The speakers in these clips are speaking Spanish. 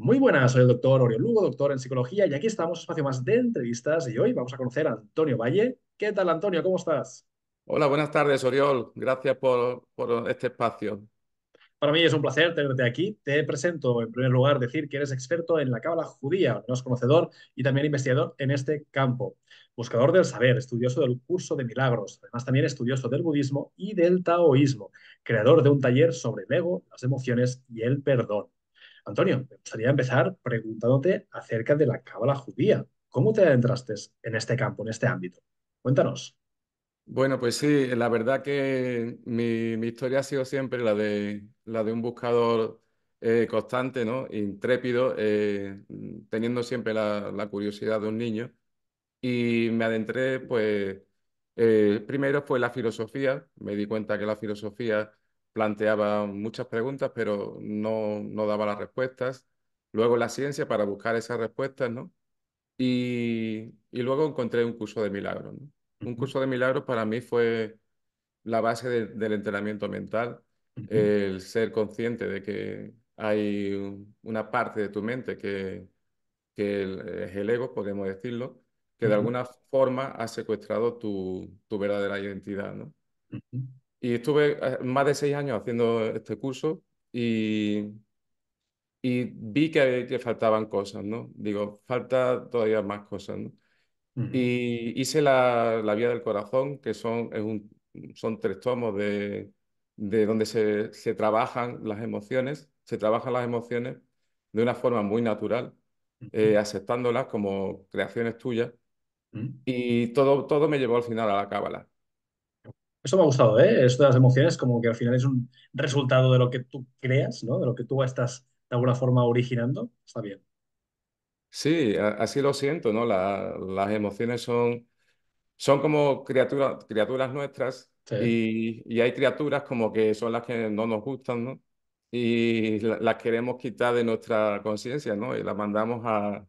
Muy buenas, soy el doctor Oriol Lugo, doctor en psicología, y aquí estamos, espacio más de entrevistas, y hoy vamos a conocer a Antonio Valle. ¿Qué tal, Antonio? ¿Cómo estás? Hola, buenas tardes, Oriol. Gracias por, este espacio. Para mí es un placer tenerte aquí. Te presento, en primer lugar, decir que eres experto en la cábala judía, no es conocedor y también investigador en este campo. Buscador del saber, estudioso del curso de milagros, además también estudioso del budismo y del taoísmo. Creador de un taller sobre el ego, las emociones y el perdón. Antonio, me gustaría empezar preguntándote acerca de la cábala judía. ¿Cómo te adentraste en este campo, en este ámbito? Cuéntanos. Bueno, pues sí, la verdad que mi, historia ha sido siempre la de, la de un buscador eh, constante, ¿no? intrépido, eh, teniendo siempre la, curiosidad de un niño. Y me adentré, pues, eh, primero fue la filosofía, me di cuenta que la filosofía planteaba muchas preguntas, pero no, no daba las respuestas. Luego la ciencia para buscar esas respuestas, ¿no? Y, luego encontré un curso de milagros. Un curso de milagros para mí fue la base del entrenamiento mental, el ser consciente de que hay una parte de tu mente que, que es el ego, podemos decirlo, que de alguna forma ha secuestrado tu, tu verdadera identidad, ¿no? Y estuve eh, más de seis años haciendo este curso y, y vi que, faltaban cosas, ¿no? Digo, falta todavía más cosas, ¿no? Y hice la, Vía del Corazón, que son, son tres tomos de, donde se, trabajan las emociones, se trabajan las emociones de una forma muy natural, eh, aceptándolas como creaciones tuyas. Y todo, todo me llevó al final a la cábala. Eso me ha gustado, ¿eh? Esto de las emociones, como que al final es un resultado de lo que tú creas, ¿no? De lo que tú estás de alguna forma originando. Está bien. Sí, así lo siento, ¿no? La- las emociones son, son como criatura- criaturas nuestras y, y hay criaturas como que son las que no nos gustan, ¿no? Y las queremos quitar de nuestra conciencia, ¿no? Y las mandamos al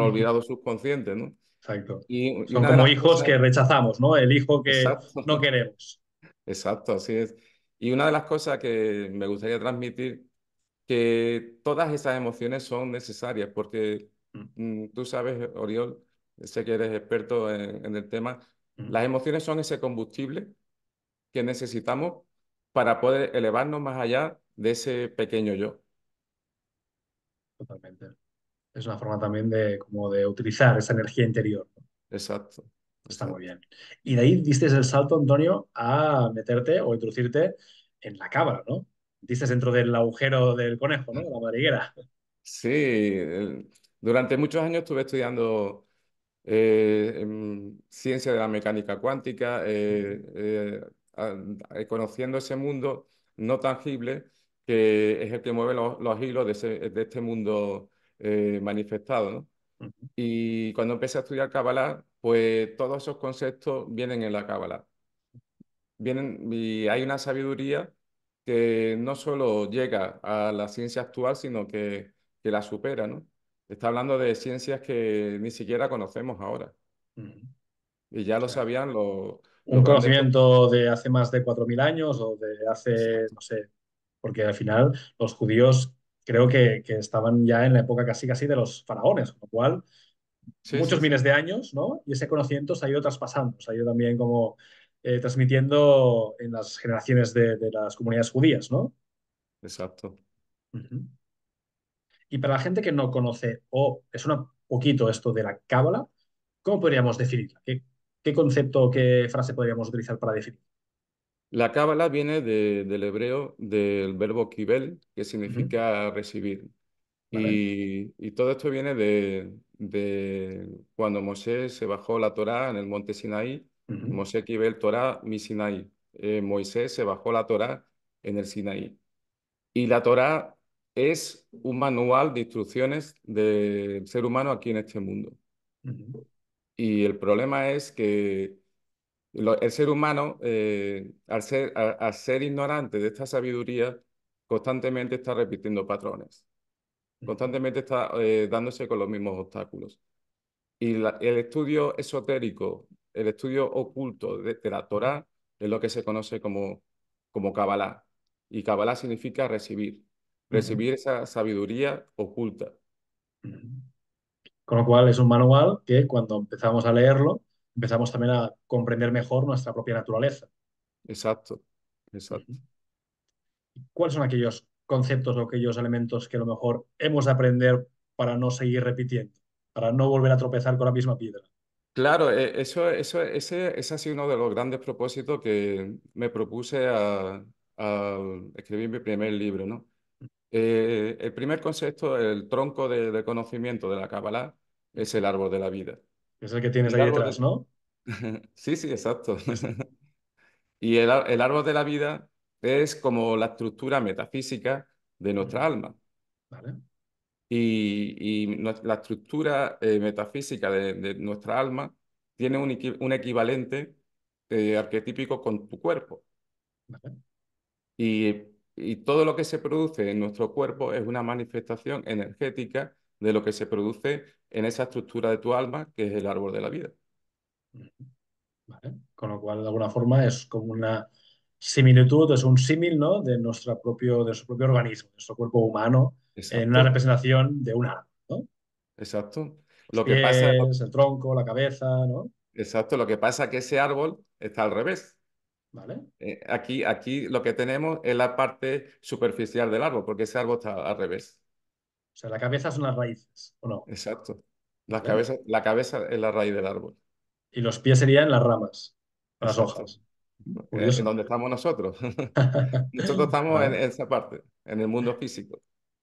olvidado subconsciente, ¿no? Exacto. Y, Son como hijos que rechazamos, ¿no? El hijo que no queremos. Exacto, así es. Y una de las cosas que me gustaría transmitir, que todas esas emociones son necesarias, porque mm. Mm, tú sabes, Oriol, sé que eres experto en, el tema, mm. las emociones son ese combustible que necesitamos para poder elevarnos más allá de ese pequeño yo. Totalmente es una forma también de, como de utilizar esa energía interior. Exacto. Está muy bien. Y de ahí diste el salto, Antonio, a meterte o introducirte en la cámara, ¿no? Diste dentro del agujero del conejo, ¿no? La madriguera. Sí, durante muchos años estuve estudiando eh, em, ciencia de la mecánica cuántica, eh, eh, conociendo ese mundo no tangible que es el que mueve los, hilos de, de este mundo eh, manifestado. ¿no? Y cuando empecé a estudiar Kabbalah, pues todos esos conceptos vienen en la Kabbalah. Vienen, y hay una sabiduría que no solo llega a la ciencia actual, sino que, la supera. ¿no? Está hablando de ciencias que ni siquiera conocemos ahora. Y ya lo sabían los... Un conocimiento de hace más de 4.000 años o de hace, no sé, porque al final los judíos creo que, estaban ya en la época casi casi de los faraones, con lo cual muchos miles de años, ¿no? Y ese conocimiento se ha ido traspasando, se ha ido también como eh, transmitiendo en las generaciones de, las comunidades judías, ¿no? Exacto. Y para la gente que no conoce o es un poquito esto de la cábala, ¿cómo podríamos definirla? ¿Qué, ¿Qué, concepto o qué frase podríamos utilizar para definirla? La cábala viene del hebreo del verbo kibel, que significa recibir. Y, todo esto viene de, cuando Moisés se bajó la Torá en el monte Sinaí. Moisés kibel Torá mi Sinaí. Eh, Moisés se bajó la Torá en el Sinaí. Y la Torá es un manual de instrucciones del ser humano aquí en este mundo. Y el problema es que el ser humano, eh, al, ser, ser ignorante de esta sabiduría, constantemente está repitiendo patrones, constantemente está eh, dándose con los mismos obstáculos. Y el estudio esotérico, el estudio oculto de, la Torá, es lo que se conoce como, como Kabbalah. Y Kabbalah significa recibir, recibir esa sabiduría oculta. Con lo cual es un manual que cuando empezamos a leerlo, empezamos también a comprender mejor nuestra propia naturaleza. Exacto, exacto. ¿Cuáles son aquellos conceptos o aquellos elementos que a lo mejor hemos de aprender para no seguir repitiendo, para no volver a tropezar con la misma piedra? Claro, eh, eso, eso, ese, ese ha sido uno de los grandes propósitos que me propuse a, escribir mi primer libro. ¿no? Eh, el primer concepto, el tronco de, de conocimiento de la Kabbalah, es el árbol de la vida. Es el que tienes ahí ¿no? sí, sí, exacto. y el, árbol de la vida es como la estructura metafísica de nuestra alma. Y, la estructura eh, metafísica de, nuestra alma tiene un, equivalente eh, arquetípico con tu cuerpo. Y, y, todo lo que se produce en nuestro cuerpo es una manifestación energética de lo que se produce en esa estructura de tu alma que es el árbol de la vida. Con lo cual, de alguna forma, es como una similitud, es un símil ¿no? de, nuestro propio, de propio organismo, de nuestro cuerpo humano, en una representación de un árbol. Exacto. Lo que pasa es el tronco, la cabeza, ¿no? Exacto, lo que pasa es que ese árbol está al revés. Vale. Eh, aquí, aquí lo que tenemos es la parte superficial del árbol, porque ese árbol está al revés. O sea, la cabeza son las raíces, ¿o no? Exacto. La cabeza, la cabeza es la raíz del árbol. Y los pies serían las ramas, las hojas. Es donde estamos nosotros. nosotros estamos en esa parte, en el mundo físico.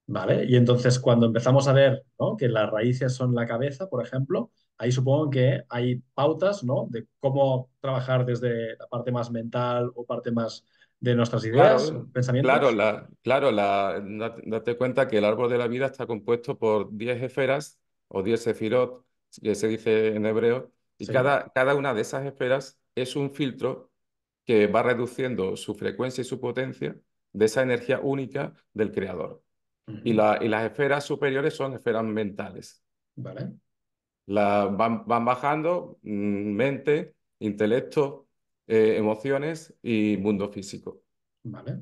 Vale, y entonces cuando empezamos a ver que las raíces son la cabeza, por ejemplo, ahí supongo que hay pautas ¿no? de cómo trabajar desde la parte más mental o parte más de nuestras ideas, pensamientos. Claro, la, claro date cuenta que el árbol de la vida está compuesto por 10 esferas o 10 sefirot, que se dice en hebreo, y cada, cada una de esas esferas es un filtro que va reduciendo su frecuencia y su potencia de esa energía única del creador. y, las esferas superiores son esferas mentales. Vale. van, van bajando mm, mente, intelecto, eh, emociones y mundo físico. Vale.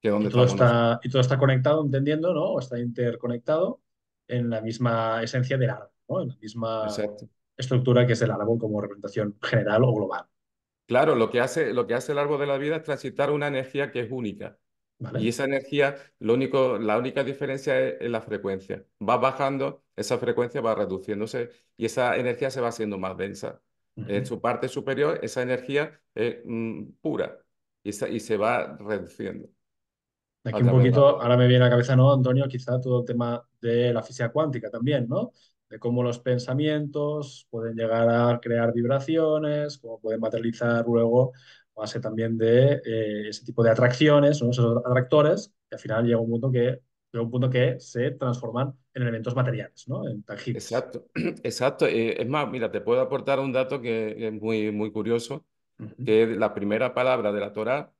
Que y, todo está, y todo está conectado, entendiendo, ¿no? está interconectado en la misma esencia del árbol, En la misma estructura que es el árbol como representación general o global. Claro, lo que, hace, lo que hace el árbol de la vida es transitar una energía que es única. Y esa energía, lo único, la única diferencia es, la frecuencia. Va bajando, esa frecuencia va reduciéndose y esa energía se va haciendo más densa en su parte superior, esa energía es mm, pura y, y se va reduciendo. Aquí un poquito, ahora me viene a la cabeza, ¿no, Antonio? Quizá todo el tema de la física cuántica también, ¿no? De cómo los pensamientos pueden llegar a crear vibraciones, cómo pueden materializar luego a base también de eh, ese tipo de atracciones, esos atractores, que al final llega un punto que, llega un punto que se transforman en elementos materiales, ¿no? En tangibles. Exacto, exacto. Eh, es más, mira, te puedo aportar un dato que es muy, muy curioso, que la primera palabra de la Torah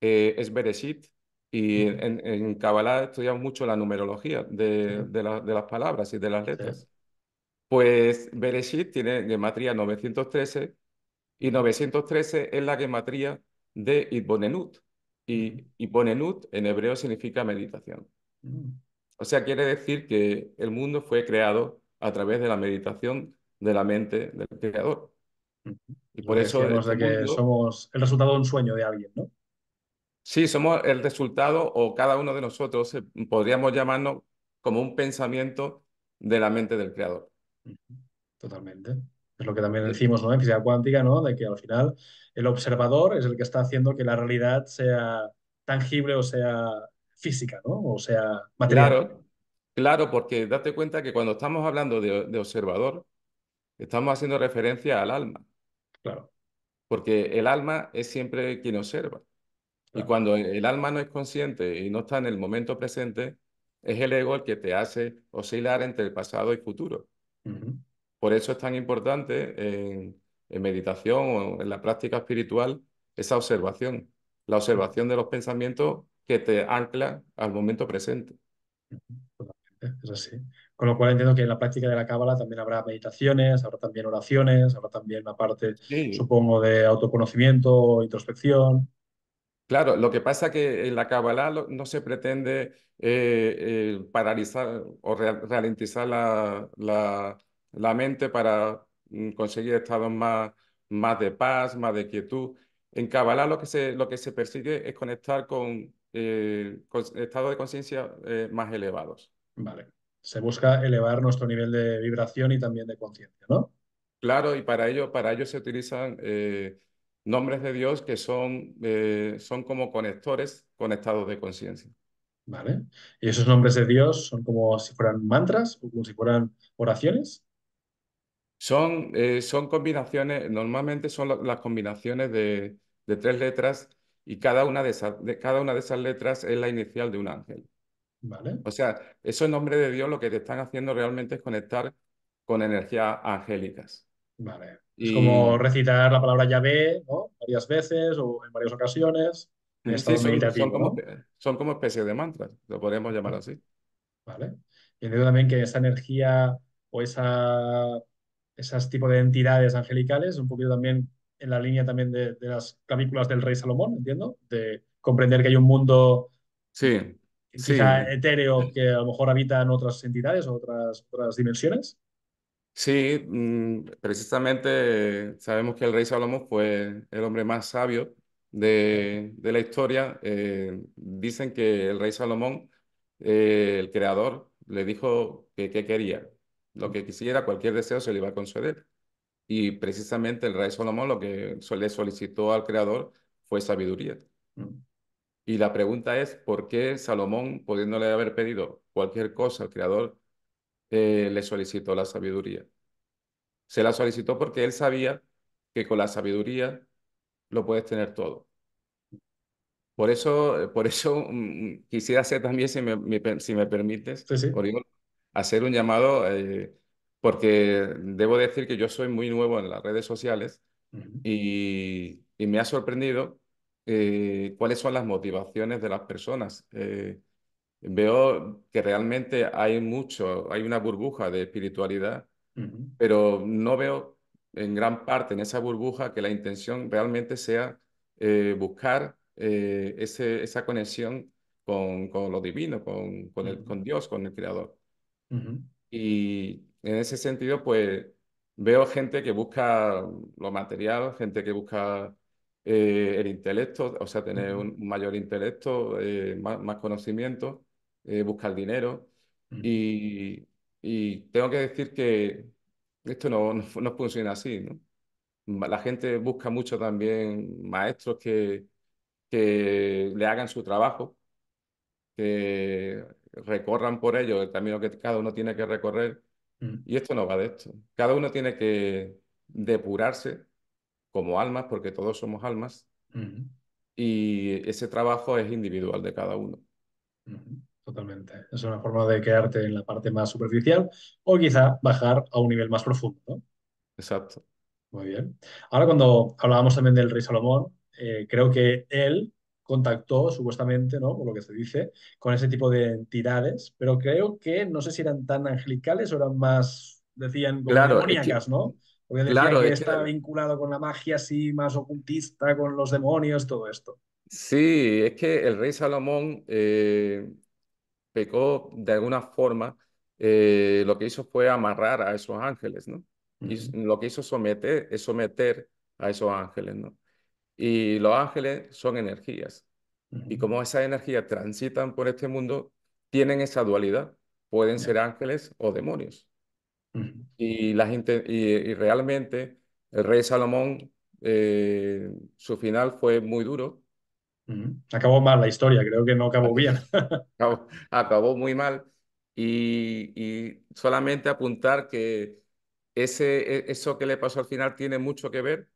eh, es Bereshit, y en, en Kabbalah estudiamos mucho la numerología de, de, las palabras y de las letras. Pues Bereshit tiene gematría 913 y 913 es la gematría de Ibonenut. Y Ibonenut en hebreo significa meditación. Mm. O sea, quiere decir que el mundo fue creado a través de la meditación de la mente del creador. Y por eso... Este de que somos el resultado de un sueño de alguien, ¿no? Sí, somos el resultado o cada uno de nosotros eh, podríamos llamarnos como un pensamiento de la mente del creador. Totalmente. Es lo que también decimos ¿no? en física cuántica, ¿no? de que al final el observador es el que está haciendo que la realidad sea tangible o sea física, ¿no? O sea, material. Claro, porque date cuenta que cuando estamos hablando de, observador, estamos haciendo referencia al alma. Claro. Porque el alma es siempre quien observa. Y cuando el alma no es consciente y no está en el momento presente, es el ego el que te hace oscilar entre el pasado y futuro. Por eso es tan importante en, meditación o en la práctica espiritual esa observación, la observación de los pensamientos que te ancla al momento presente. es así. Con lo cual entiendo que en la práctica de la cábala también habrá meditaciones, habrá también oraciones, habrá también una parte, supongo, de autoconocimiento, introspección. Claro, lo que pasa es que en la Kabbalah no se pretende eh, eh, paralizar o ralentizar la, mente para mm, conseguir estados más, más de paz, más de quietud. En Kabbalah lo lo que se persigue es conectar con, eh, estados estado de conciencia eh, más elevados. Vale. Se busca elevar nuestro nivel de vibración y también de conciencia, ¿no? Claro, y para ello, para ello se utilizan eh, nombres de Dios que son, son como conectores con estados de conciencia. Vale. ¿Y esos nombres de Dios son como si fueran mantras o como si fueran oraciones? Son, son combinaciones, normalmente son las combinaciones de, de tres letras y cada una de esas, cada una de esas letras es la inicial de un ángel. Vale. O sea, eso en nombre de Dios lo que te están haciendo realmente es conectar con energías angélicas. Vale. Es como recitar la palabra Yahvé, ¿no? Varias veces o en varias ocasiones. son, como, especies de mantras, lo podemos llamar así. Vale. Y entiendo también que esa energía o esa, esas tipo de entidades angelicales un poquito también en la línea también de, las clavículas del rey Salomón, entiendo, de comprender que hay un mundo sí, etéreo que a lo mejor habita en otras entidades o otras, dimensiones. Sí, mm, precisamente sabemos que el rey Salomón fue el hombre más sabio de, la historia. Eh, dicen que el rey Salomón, eh, el creador, le dijo que, que, quería. Lo que quisiera, cualquier deseo se le iba a conceder. Y precisamente el rey Salomón lo que le solicitó al creador fue sabiduría. Mm. Y la pregunta es, ¿por qué Salomón, pudiéndole haber pedido cualquier cosa al creador, eh, le solicitó la sabiduría? Se la solicitó porque él sabía que con la sabiduría lo puedes tener todo. Por eso, eh, por eso mm, mm, quisiera hacer también, si me, permites, hacer un llamado eh, porque debo decir que yo soy muy nuevo en las redes sociales y, me ha sorprendido eh, cuáles son las motivaciones de las personas. Eh, veo que realmente hay mucho, hay una burbuja de espiritualidad, pero no veo en gran parte en esa burbuja que la intención realmente sea eh, buscar esa conexión con, lo divino, con, con Dios, con el Creador. Y en ese sentido, pues veo gente que busca lo material, gente que busca eh, el intelecto, o sea, tener un mayor intelecto, eh, más, conocimiento, eh, buscar dinero. Y, tengo que decir que esto no, no, no, funciona así, La gente busca mucho también maestros que, que le hagan su trabajo, que recorran por ello el camino que cada uno tiene que recorrer. Mm. Y esto no va de esto. Cada uno tiene que depurarse como almas, porque todos somos almas, mm. y ese trabajo es individual de cada uno. Mm, totalmente. Es una forma de quedarte en la parte más superficial o quizá bajar a un nivel más profundo. Exacto. Muy bien. Ahora cuando hablábamos también del rey Salomón, eh, creo que él contactó supuestamente, ¿no? Por lo que se dice, con ese tipo de entidades, pero creo que no sé si eran tan angelicales o eran más, decían, demoníacas, ¿no? Porque decía que está vinculado con la magia así, más ocultista, con los demonios, todo esto. Sí, es que el rey Salomón eh, pecó de alguna forma, eh, lo que hizo fue amarrar a esos ángeles, ¿no? Y lo que hizo someter, es someter a esos ángeles, ¿no? Y los ángeles son energías. Y como esas energías transitan por este mundo, tienen esa dualidad. Pueden ser ángeles o demonios. y, la gente, y, realmente el rey Salomón, eh, su final fue muy duro. Acabó mal la historia, creo que no acabó bien. acabó, muy mal. Y, y, solamente apuntar que ese, e, eso que le pasó al final tiene mucho que ver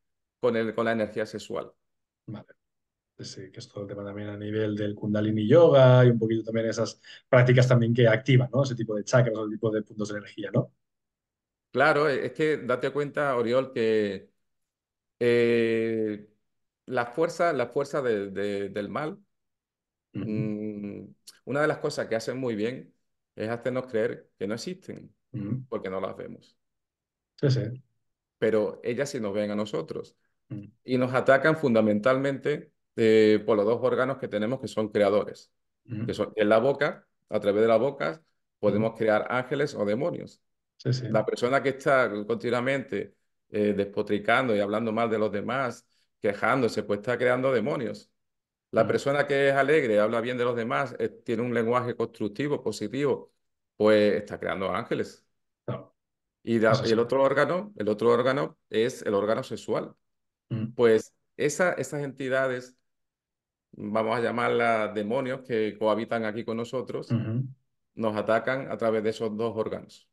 con, la energía sexual. Vale. Pues sí, que es todo el tema también a nivel del Kundalini Yoga y un poquito también esas prácticas también que activan, ¿no? Ese tipo de chakras, ese tipo de puntos de energía, ¿no? Claro, eh, es que date cuenta, Oriol, que eh, la fuerza, la del mal, mm, una de las cosas que hacen muy bien es hacernos creer que no existen, porque no las vemos. Sí, sí. Pero ellas sí nos ven a nosotros y nos atacan fundamentalmente eh, por los dos órganos que tenemos que son creadores, que en la boca, a través de la boca podemos crear ángeles o demonios. La persona que está continuamente eh, despotricando y hablando mal de los demás, quejándose, pues está creando demonios. La persona que es alegre, habla bien de los demás, eh, tiene un lenguaje constructivo, positivo, pues está creando ángeles. Y, y, el otro órgano, el otro órgano es el órgano sexual. Pues esas entidades, vamos a llamarlas demonios, que cohabitan aquí con nosotros, nos atacan a través de esos dos órganos.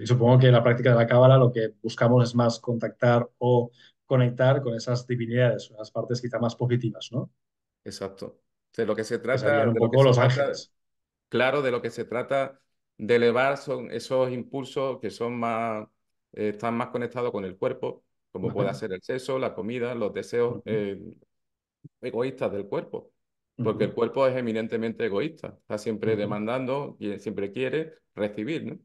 Y supongo que en la práctica de la cábala lo que buscamos es más contactar o conectar con esas divinidades, unas partes quizá más positivas, ¿no? Exacto. De lo que se trata... los ángeles. claro, de lo que se trata de elevar son esos impulsos que son más, eh, están más conectados con el cuerpo, como puede ser el sexo, la comida, los deseos eh, egoístas del cuerpo. Porque el cuerpo es eminentemente egoísta, está siempre demandando y siempre quiere recibir,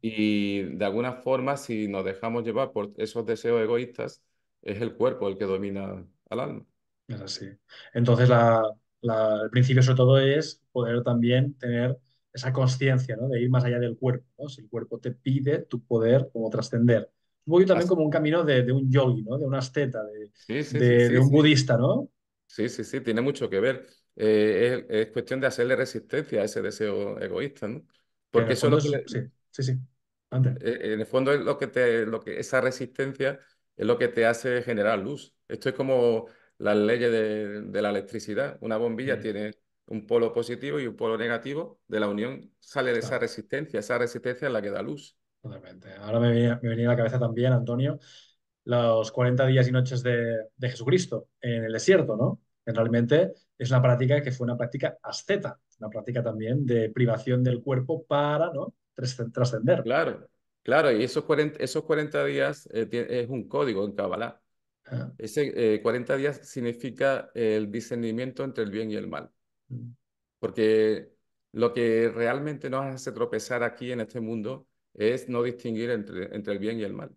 Y de alguna forma, si nos dejamos llevar por esos deseos egoístas, es el cuerpo el que domina al alma. Es así. Entonces, el principio sobre todo es poder también tener esa conciencia ¿no? de ir más allá del cuerpo. Si el cuerpo te pide, tu poder como trascender un también como un camino de, un yogi, ¿no? De un asceta, de, de, un budista, ¿no? Sí, sí, sí, tiene mucho que ver. Eh, es, cuestión de hacerle resistencia a ese deseo egoísta, ¿no? Porque eso es lo que... Sí, sí, Antes. Eh, eh, en el fondo es lo que te... Lo que, esa resistencia es lo que te hace generar luz. Esto es como las leyes de, la electricidad. Una bombilla mm. tiene un polo positivo y un polo negativo. De la unión sale esa resistencia. Esa resistencia es la que da luz. Totalmente. Ahora me venía, a la cabeza también, Antonio, los 40 días y noches de, de, Jesucristo en el desierto, ¿no? Que realmente es una práctica que fue una práctica asceta, una práctica también de privación del cuerpo para, ¿no? Trascender. Claro, claro, y esos 40, esos 40 días eh, es un código en Kabbalah. Ah. Ese 40 eh, días significa el discernimiento entre el bien y el mal. Mm. Porque lo que realmente nos hace tropezar aquí en este mundo es no distinguir entre, entre el bien y el mal.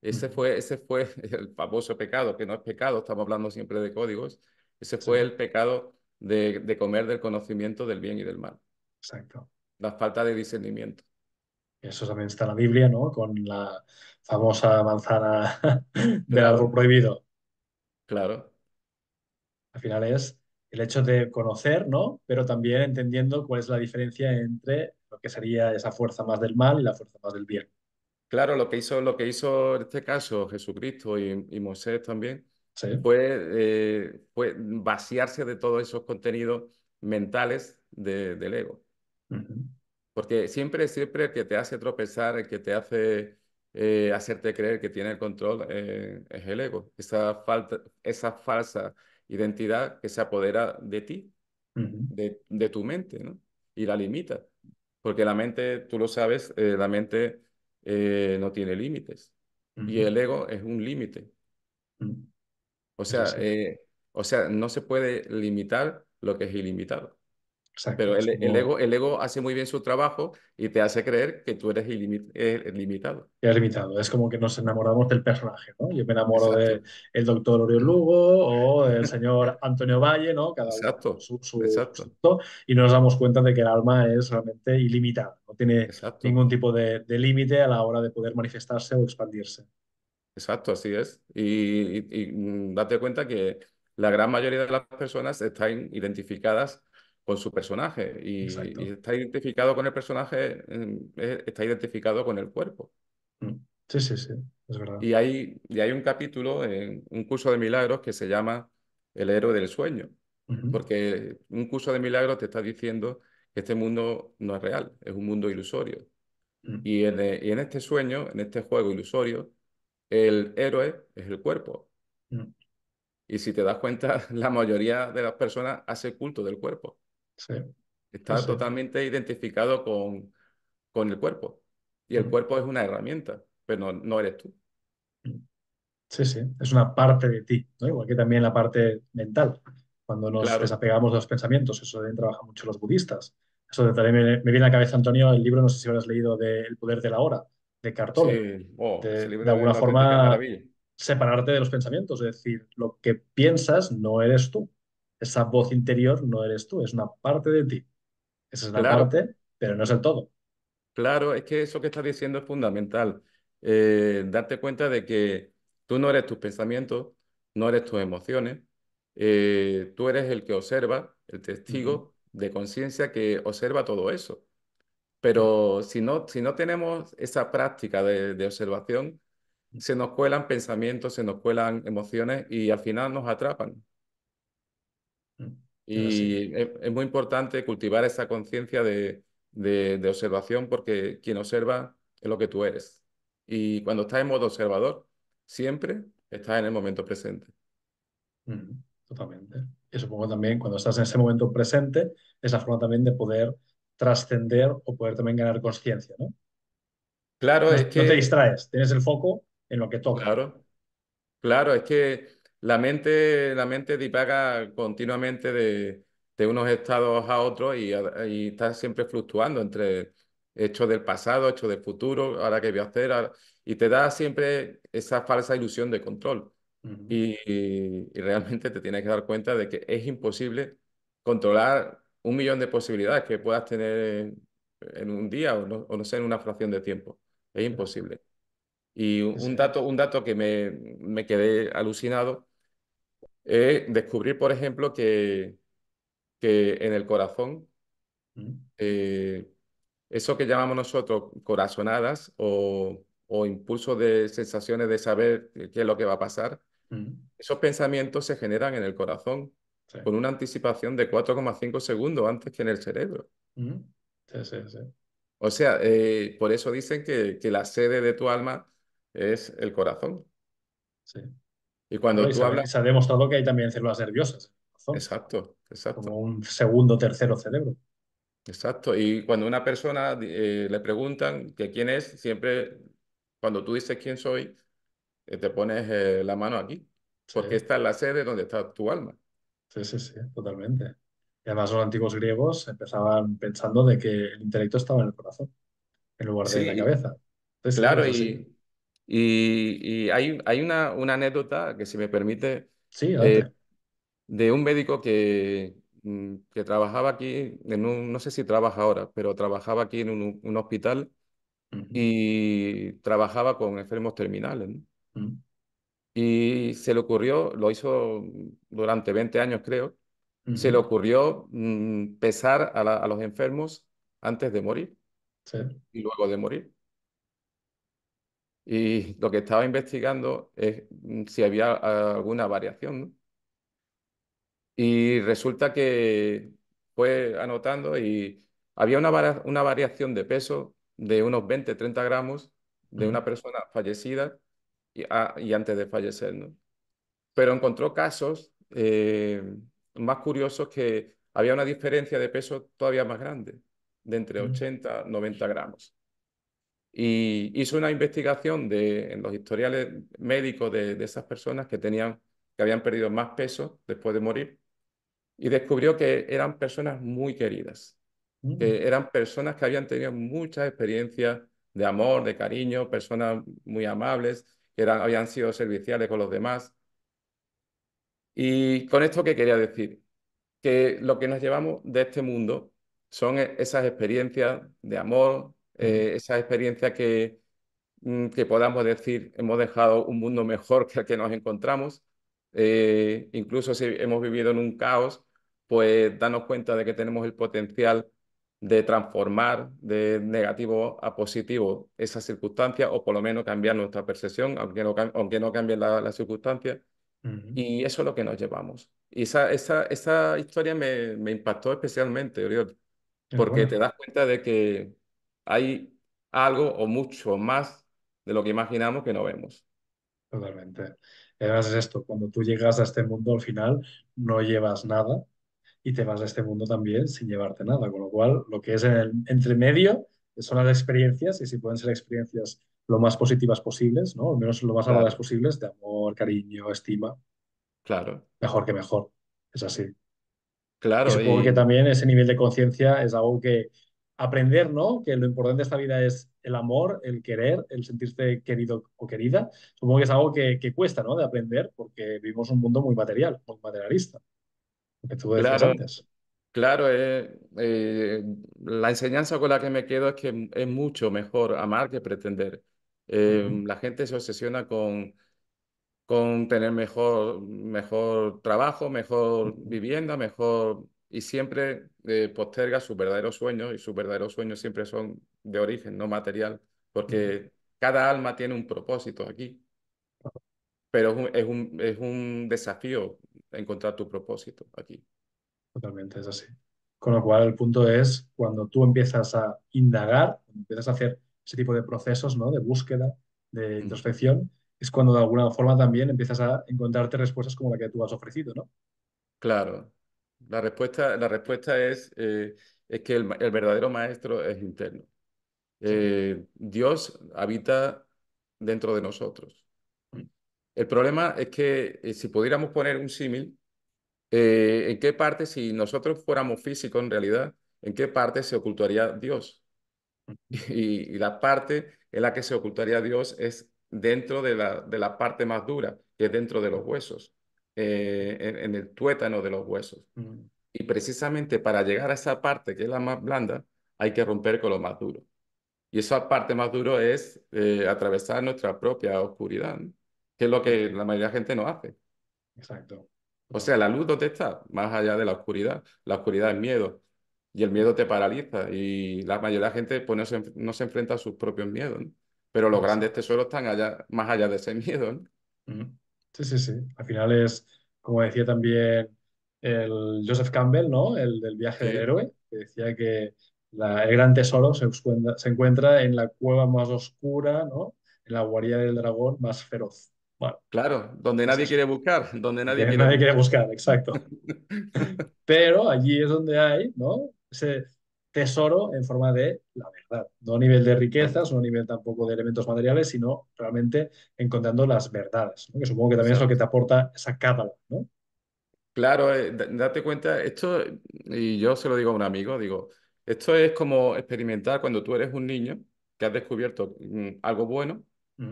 Ese fue, ese fue el famoso pecado, que no es pecado, estamos hablando siempre de códigos. Ese fue el pecado de, de, comer del conocimiento del bien y del mal. Exacto. La falta de discernimiento. Eso también está en la Biblia, ¿no? Con la famosa manzana del árbol prohibido. Claro. Al final es el hecho de conocer, ¿no? Pero también entendiendo cuál es la diferencia entre lo que sería esa fuerza más del mal y la fuerza más del bien. Claro, lo que hizo, lo que hizo en este caso Jesucristo y, y Moisés también eh, fue, vaciarse de todos esos contenidos mentales del ego. Porque siempre, siempre el que te hace tropezar, el que te hace eh, hacerte creer que tiene el control eh, es el ego, esa, falta, esa falsa identidad que se apodera de ti, de, de, tu mente, ¿no? Y la limita. Porque la mente, tú lo sabes, eh, la mente eh, no tiene límites. Y el ego es un límite. Mm. O sea, eh, o sea, no se puede limitar lo que es ilimitado. Pero el, ego, el ego hace muy bien su trabajo y te hace creer que tú eres ilimitado. Eh, limitado. Es limitado, es como que nos enamoramos del personaje, Yo me enamoro del doctor Oriol Lugo o del señor Antonio Valle, ¿no? Cada su, su, exacto. y nos damos cuenta de que el alma es realmente ilimitada, no tiene ningún tipo de, límite a la hora de poder manifestarse o expandirse. Exacto, así es. y mm, date cuenta que la gran mayoría de las personas están identificadas con su personaje y, está identificado con el personaje, mm, está identificado con el cuerpo. Mm. Sí, sí, sí, Y hay, y hay un capítulo en un curso de milagros que se llama El héroe del sueño, porque un curso de milagros te está diciendo que este mundo no es real, es un mundo ilusorio. Mm. Eh, y, en, este sueño, en este juego ilusorio, el héroe es el cuerpo. Y si te das cuenta, la mayoría de las personas hace culto del cuerpo. Está totalmente identificado con, con el cuerpo. Y el mm. cuerpo es una herramienta, pero no, eres tú. Sí, sí, es una parte de ti, ¿no? igual que también la parte mental, cuando nos despegamos desapegamos de los pensamientos, eso también trabajan mucho los budistas. Eso también me, viene a la cabeza, Antonio, el libro, no sé si habrás leído, de El poder de la hora, de Cartolo. Oh, de alguna forma, separarte de los pensamientos, es decir, lo que piensas no eres tú, esa voz interior no eres tú, es una parte de ti. Esa es la parte, pero no es el todo. Claro, es que eso que estás diciendo es fundamental. Eh, darte cuenta de que tú no eres tus pensamientos, no eres tus emociones, eh, tú eres el que observa, el testigo de conciencia que observa todo eso. Pero si no, si no tenemos esa práctica de observación, se nos cuelan pensamientos, se nos cuelan emociones y al final nos atrapan. Ah, y es, muy importante cultivar esa conciencia de, observación porque quien observa es lo que tú eres. Y cuando estás en modo observador, siempre estás en el momento presente. totalmente. Y supongo también cuando estás en ese momento presente, es la forma también de poder trascender o poder también ganar conciencia, ¿no? Claro, es que... No te distraes, tienes el foco en lo que toca. Claro, claro, es que la mente, la mente divaga continuamente de, de unos estados a otros y, y, está siempre fluctuando entre hechos del pasado, hechos del futuro, ahora qué voy a hacer, y te da siempre esa falsa ilusión de control. y, y, realmente te tienes que dar cuenta de que es imposible controlar un millón de posibilidades que puedas tener en un día o no, o no sé, en una fracción de tiempo. Es imposible. Y un, un dato, un dato que me, me quedé alucinado es descubrir, por ejemplo, que, que en el corazón, eh, eso que llamamos nosotros corazonadas o, impulso de sensaciones de saber qué es lo que va a pasar, esos pensamientos se generan en el corazón con una anticipación de 4,5 segundos antes que en el cerebro. Sí, sí, sí. O sea, eh, por eso dicen que, que, la sede de tu alma es el corazón. Sí. Y cuando se, hablas... Se ha demostrado que hay también células nerviosas. Exacto, exacto. Como un segundo, tercero cerebro. Exacto. Y cuando una persona eh, le preguntan que quién es, siempre cuando tú dices quién soy, eh, te pones eh, la mano aquí, porque esta es la sede donde está tu alma. Sí, sí, sí, totalmente. Y además los antiguos griegos empezaban pensando de que el intelecto estaba en el corazón, en lugar de en la cabeza. Entonces, claro, y, y, hay, hay una, una, anécdota que, si me permite, sí, eh, de un médico que, mm, que trabajaba aquí, no sé si trabaja ahora, pero trabajaba aquí en un, hospital y trabajaba con enfermos terminales. Y se le ocurrió, lo hizo durante 20 años creo, se le ocurrió mm, pesar a, los enfermos antes de morir y luego de morir. Y lo que estaba investigando es mm, si había ah, alguna variación. Y resulta que fue anotando y había una, variación de peso de unos 20, 30 gramos de una persona fallecida y, ah, antes de fallecer. Pero encontró casos eh, más curiosos que había una diferencia de peso todavía más grande, de entre 80 90 gramos y hizo una investigación de, en los historiales médicos de, esas personas que, tenían, que habían perdido más peso después de morir y descubrió que eran personas muy queridas, mm. que eran personas que habían tenido muchas experiencias de amor, de cariño, personas muy amables, que habían sido serviciales con los demás. Y con esto, que quería decir? Que lo que nos llevamos de este mundo son e, esas experiencias de amor, eh, esa experiencia que, mm, que podamos decir hemos dejado un mundo mejor que el que nos encontramos, eh, incluso si hemos vivido en un caos, pues darnos cuenta de que tenemos el potencial de transformar de negativo a positivo esa circunstancia o por lo menos cambiar nuestra percepción, aunque no, aunque no cambien las la circunstancias. Y eso es lo que nos llevamos. Y esa, esa, historia me, me impactó especialmente, Oriol, porque te das cuenta de que hay algo o mucho más de lo que imaginamos que no vemos. Totalmente. Además es esto, cuando tú llegas a este mundo al final no llevas nada y te vas a este mundo también sin llevarte nada, con lo cual lo que es en el entremedio son las experiencias y si pueden ser experiencias lo más positivas posibles, ¿no? Al menos lo más amables posibles de amor, cariño, estima. Claro. Mejor que mejor. Es así. Claro. supongo que también ese nivel de conciencia es algo que aprender, ¿no? Que lo importante de esta vida es el amor, el querer, el sentirse querido o querida. Supongo que es algo que, cuesta, ¿no? De aprender, porque vivimos un mundo muy material, muy materialista. claro, eh, eh, la enseñanza con la que me quedo es que es mucho mejor amar que pretender. Eh, la gente se obsesiona con, con tener mejor, mejor trabajo, mejor vivienda, mejor y siempre eh, posterga su verdadero sueño y sus verdaderos sueños siempre son de origen, no material, porque cada alma tiene un propósito aquí, pero es un, es desafío encontrar tu propósito aquí. Totalmente, es así. Con lo cual el punto es cuando tú empiezas a indagar, empiezas a hacer ese tipo de procesos ¿no? de búsqueda, de introspección, es cuando de alguna forma también empiezas a encontrarte respuestas como la que tú has ofrecido, ¿no? Claro, la respuesta, la respuesta es, eh, es que el, verdadero maestro es interno. Eh, Dios habita dentro de nosotros. El problema es que eh, si pudiéramos poner un símil, ¿en qué parte, si nosotros fuéramos físicos en realidad, en qué parte se ocultaría Dios? Y, y la parte en la que se ocultaría Dios es dentro de la, de la parte más dura, que es dentro de los huesos. Eh, en, el tuétano de los huesos. Y precisamente para llegar a esa parte que es la más blanda, hay que romper con lo más duro. Y esa parte más duro es eh, atravesar nuestra propia oscuridad, que es lo que la mayoría de la gente no hace. Exacto. O sea, la luz dónde está, más allá de la oscuridad. La oscuridad es miedo y el miedo te paraliza y la mayoría de la gente pues, no, se, enfrenta a sus propios miedos. Pero los grandes tesoros están allá, más allá de ese miedo. Sí, sí, sí. Al final es, como decía también el Joseph Campbell, ¿no? El del viaje del héroe, que decía que el gran tesoro se, se, encuentra en la cueva más oscura, ¿no? En la guarida del dragón más feroz. claro, donde nadie quiere buscar, donde nadie, quiere buscar, exacto. Pero allí es donde hay, ¿no? Ese, tesoro en forma de la verdad, no a nivel de riquezas, no a nivel tampoco de elementos materiales, sino realmente encontrando las verdades, que supongo que también es lo que te aporta esa cábala, ¿no? Claro, eh, date cuenta, esto, y yo se lo digo a un amigo, digo, esto es como experimentar cuando tú eres un niño que has descubierto mm, algo bueno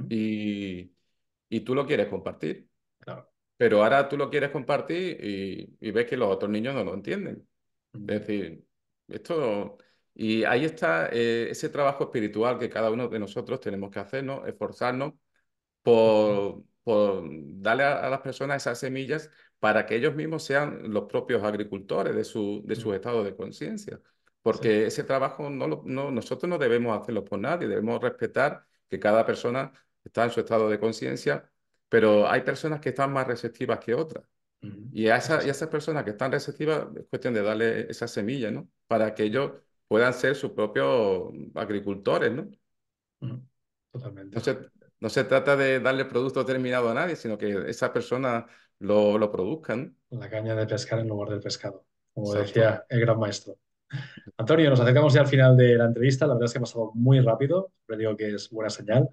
y, tú lo quieres compartir. Pero ahora tú lo quieres compartir y, ves que los otros niños no lo entienden. Es decir, esto, y ahí está eh, ese trabajo espiritual que cada uno de nosotros tenemos que hacernos, esforzarnos por, por darle a, las personas esas semillas para que ellos mismos sean los propios agricultores de, su, de de conciencia. Porque ese trabajo no, nosotros no debemos hacerlo por nadie, debemos respetar que cada persona está en su estado de conciencia, pero hay personas que están más receptivas que otras. Y a esas personas que están receptivas es cuestión de darle esa semilla, ¿no? Para que ellos puedan ser sus propios agricultores, ¿no? Totalmente. No se, no se, trata de darle producto terminado a nadie, sino que esa persona lo, lo produzca, La caña de pescar en lugar del pescado, como decía el gran maestro. Antonio, nos acercamos ya al final de la entrevista. La verdad es que ha pasado muy rápido. pero digo que es buena señal.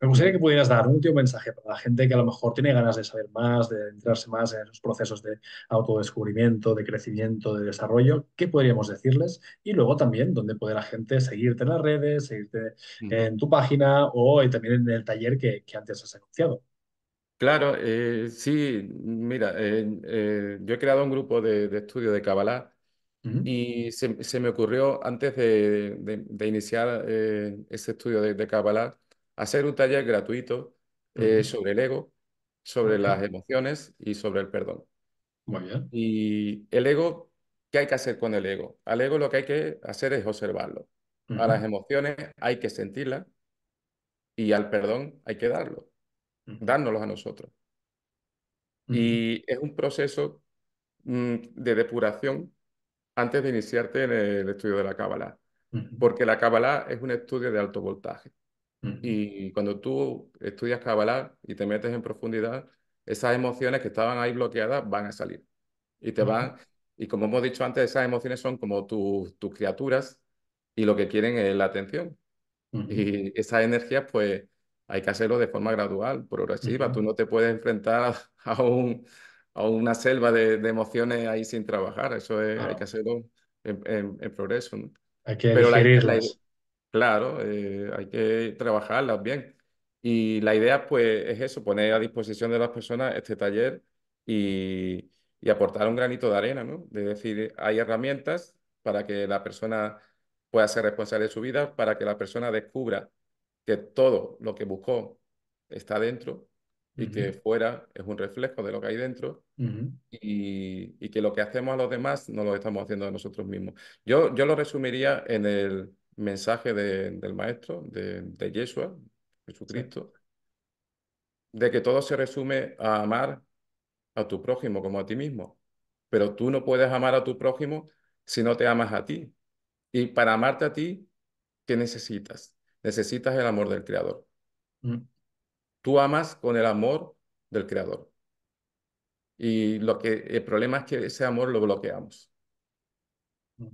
Me gustaría que pudieras dar un último mensaje para la gente que a lo mejor tiene ganas de saber más, de entrarse más en los procesos de autodescubrimiento, de crecimiento, de desarrollo. ¿Qué podríamos decirles? Y luego también, dónde puede la gente seguirte en las redes, seguirte mm. en tu página o eh, también en el taller que, antes has anunciado. Claro, eh, sí, mira, eh, yo he creado un grupo de, de estudio de Kabbalah y se, me ocurrió, antes de, iniciar eh, este estudio de, de Kabbalah, hacer un taller gratuito eh, sobre el ego, sobre las emociones y sobre el perdón. Muy bien. Y el ego, ¿qué hay que hacer con el ego? Al ego lo que hay que hacer es observarlo. A las emociones hay que sentirlas y al perdón hay que darlo, dárnoslos a nosotros. Y es un proceso mm, de depuración antes de iniciarte en el estudio de la cábala, porque la cábala es un estudio de alto voltaje. Y cuando tú estudias cábala y te metes en profundidad, esas emociones que estaban ahí bloqueadas van a salir. Y te van, y como hemos dicho antes, esas emociones son como tu, tus criaturas y lo que quieren es la atención. Y esas energías, pues, hay que hacerlo de forma gradual, progresiva. Tú no te puedes enfrentar a un, o una selva de, emociones ahí sin trabajar. Eso es, hay ah. que hacerlo en, progreso. Hay que Pero la, Claro, eh, hay que trabajarlas bien. Y la idea, pues, es eso, poner a disposición de las personas este taller y, aportar un granito de arena, ¿no? Es decir, hay herramientas para que la persona pueda ser responsable de su vida, para que la persona descubra que todo lo que buscó está dentro y que fuera es un reflejo de lo que hay dentro y, que lo que hacemos a los demás no lo estamos haciendo a nosotros mismos. Yo, yo lo resumiría en el mensaje del maestro, de, de Yeshua, Jesucristo, de que todo se resume a amar a tu prójimo como a ti mismo. Pero tú no puedes amar a tu prójimo si no te amas a ti. Y para amarte a ti, ¿qué necesitas? Necesitas el amor del Creador. Mm. Tú amas con el amor del Creador. Y lo que, el problema es que ese amor lo bloqueamos. Mm.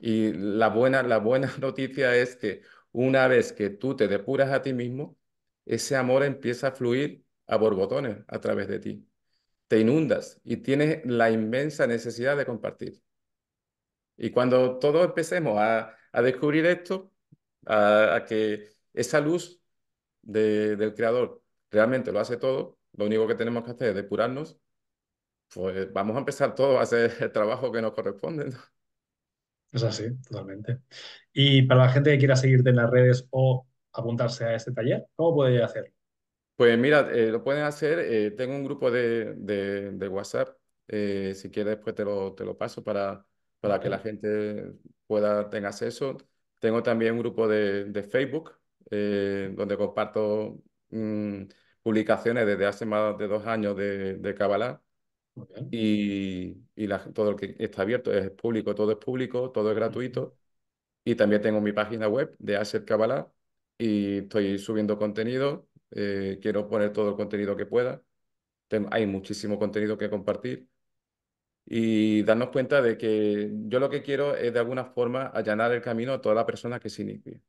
Y la buena, la buena noticia es que una vez que tú te depuras a ti mismo, ese amor empieza a fluir a borbotones a través de ti. Te inundas y tienes la inmensa necesidad de compartir. Y cuando todos empecemos a, descubrir esto, a, a que esa luz del creador realmente lo hace todo, lo único que tenemos que hacer es depurarnos, pues vamos a empezar todo a hacer el trabajo que nos corresponde. Es así, totalmente. Y para la gente que quiera seguirte en las redes o apuntarse a este taller, ¿cómo puede hacer Pues mira, eh, lo pueden hacer, eh, tengo un grupo de, de, WhatsApp, eh, si quieres después pues te lo, te lo paso para, para que la gente pueda, tener acceso. Tengo también un grupo de, de Facebook, eh, donde comparto mm, publicaciones desde hace más de dos años de, de Kabbalah. Y, todo lo que está abierto es público, todo es público, todo es gratuito. Y también tengo mi página web de Asset Kabbalah y estoy subiendo contenido. Eh, quiero poner todo el contenido que pueda. hay muchísimo contenido que compartir. Y darnos cuenta de que yo lo que quiero es de alguna forma allanar el camino a toda la persona que se inicie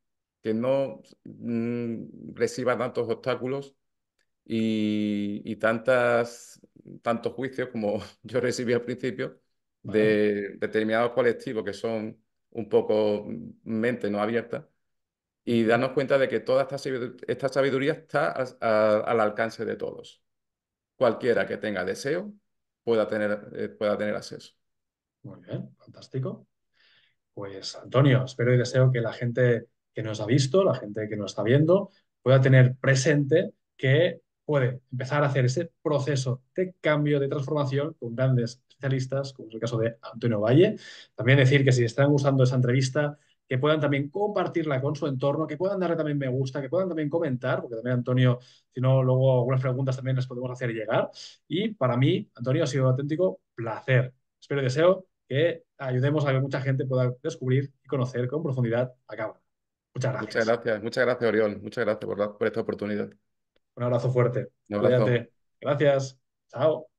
que no mm, reciba tantos obstáculos y, tantas, tantos juicios como yo recibí al principio de determinados colectivos que son un poco mm, mente no abierta y darnos cuenta de que toda esta sabiduría, esta sabiduría está al alcance de todos. Cualquiera que tenga deseo pueda tener, eh, pueda tener acceso. Muy bien, fantástico. Pues Antonio, espero y deseo que la gente que nos ha visto, la gente que nos está viendo, pueda tener presente que puede empezar a hacer ese proceso de cambio, de transformación con grandes especialistas, como es el caso de Antonio Valle. También decir que si están usando esa entrevista, que puedan también compartirla con su entorno, que puedan darle también me gusta, que puedan también comentar, porque también Antonio, si no, luego algunas preguntas también les podemos hacer llegar. Y para mí, Antonio, ha sido un auténtico placer. Espero y deseo que ayudemos a que mucha gente pueda descubrir y conocer con profundidad a Cabra. Muchas gracias. Muchas gracias, muchas Oriol. Muchas gracias por, esta oportunidad. Un abrazo fuerte. Gracias. Chao.